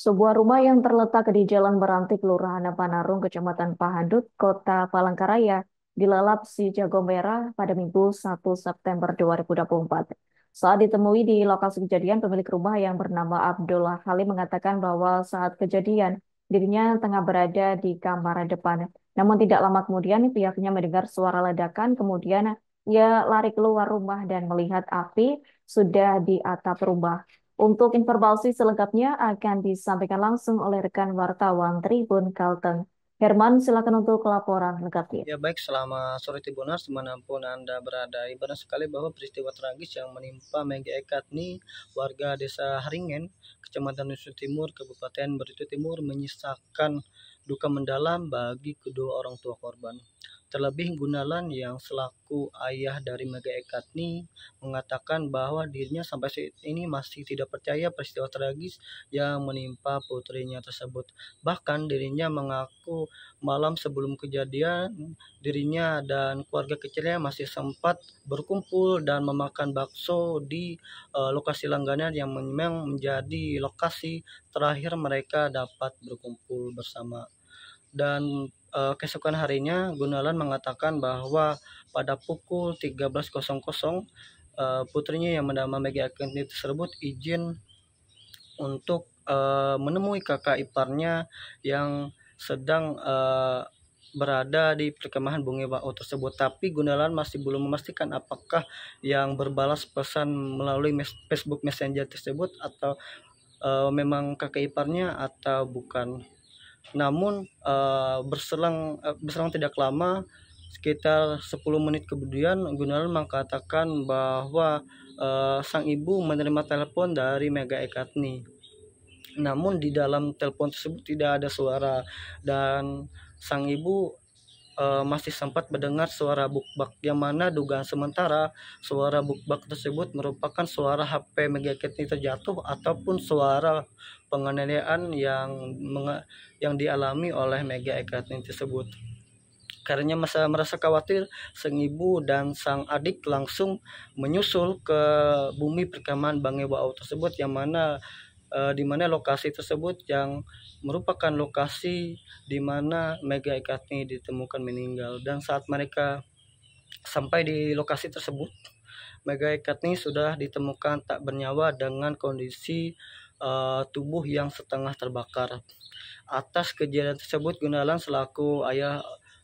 Sebuah rumah yang terletak di Jalan Meranti, Kelurahan Panarung, Kecamatan Pahandut, Kota Palangkaraya, dilalap si jago merah pada Minggu 1 September 2024. Saat ditemui di lokasi kejadian, pemilik rumah yang bernama Abdullah Halim mengatakan bahwa saat kejadian, dirinya tengah berada di kamar depan. Namun tidak lama kemudian, pihaknya mendengar suara ledakan, kemudian ia lari keluar rumah dan melihat api sudah di atap rumah. Untuk informasi selengkapnya akan disampaikan langsung oleh rekan wartawan Tribun Kalteng. Herman, silakan untuk laporan lengkapnya. Ya baik, selama sore Tribunas dimanapun Anda berada, ibarat sekali bahwa peristiwa tragis yang menimpa Mega Ekat ini warga desa Haringen, Kecamatan Nusut Timur, Kabupaten Barito Timur, menyisakan duka mendalam bagi kedua orang tua korban. Terlebih Gunalan yang selaku ayah dari Mega Ekatni mengatakan bahwa dirinya sampai saat ini masih tidak percaya peristiwa tragis yang menimpa putrinya tersebut. Bahkan dirinya mengaku malam sebelum kejadian dirinya dan keluarga kecilnya masih sempat berkumpul dan memakan bakso di uh, lokasi langganan yang memang menjadi lokasi terakhir mereka dapat berkumpul bersama dan uh, keesokan harinya Gunalan mengatakan bahwa pada pukul 13.00 uh, eh, putrinya yang bernama Maggie tersebut izin untuk uh, menemui kakak iparnya yang sedang uh, berada di perkemahan Bunga Wao tersebut. Tapi Gunalan masih belum memastikan apakah yang berbalas pesan melalui mes Facebook Messenger tersebut atau uh, memang kakak iparnya atau bukan. Namun uh, berselang uh, berselang tidak lama sekitar 10 menit kemudian Gunawan mengatakan bahwa uh, sang ibu menerima telepon dari Mega Ekatni. Namun di dalam telepon tersebut tidak ada suara dan sang ibu e, masih sempat mendengar suara bukbak yang mana dugaan sementara suara bukbak tersebut merupakan suara HP ini terjatuh ataupun suara penganiayaan yang yang dialami oleh Mega ini tersebut. Karena masa merasa khawatir, sang ibu dan sang adik langsung menyusul ke bumi perkemahan Bangewa tersebut yang mana uh, di mana lokasi tersebut yang merupakan lokasi di mana Mega Ekatni ditemukan meninggal dan saat mereka sampai di lokasi tersebut Mega Ekatni sudah ditemukan tak bernyawa dengan kondisi uh, tubuh yang setengah terbakar. Atas kejadian tersebut Gunalan selaku ayah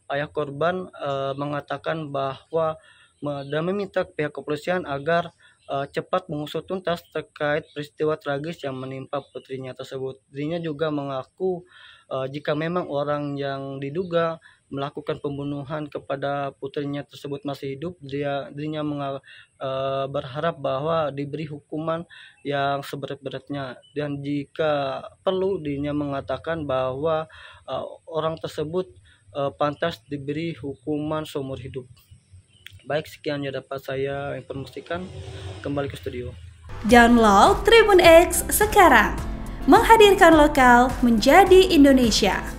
ayah korban uh, mengatakan bahwa dan meminta pihak kepolisian agar uh, cepat mengusut tuntas terkait peristiwa tragis yang menimpa putrinya tersebut. Dirinya juga mengaku uh, jika memang orang yang diduga melakukan pembunuhan kepada putrinya tersebut masih hidup, dia dirinya mengal, uh, eh, berharap bahwa diberi hukuman yang seberat-beratnya dan jika perlu dirinya mengatakan bahwa uh, orang tersebut uh, pantas diberi hukuman seumur hidup. Baik, sekian yang dapat saya informasikan. Kembali ke studio. Download Tribun X sekarang. Menghadirkan lokal menjadi Indonesia.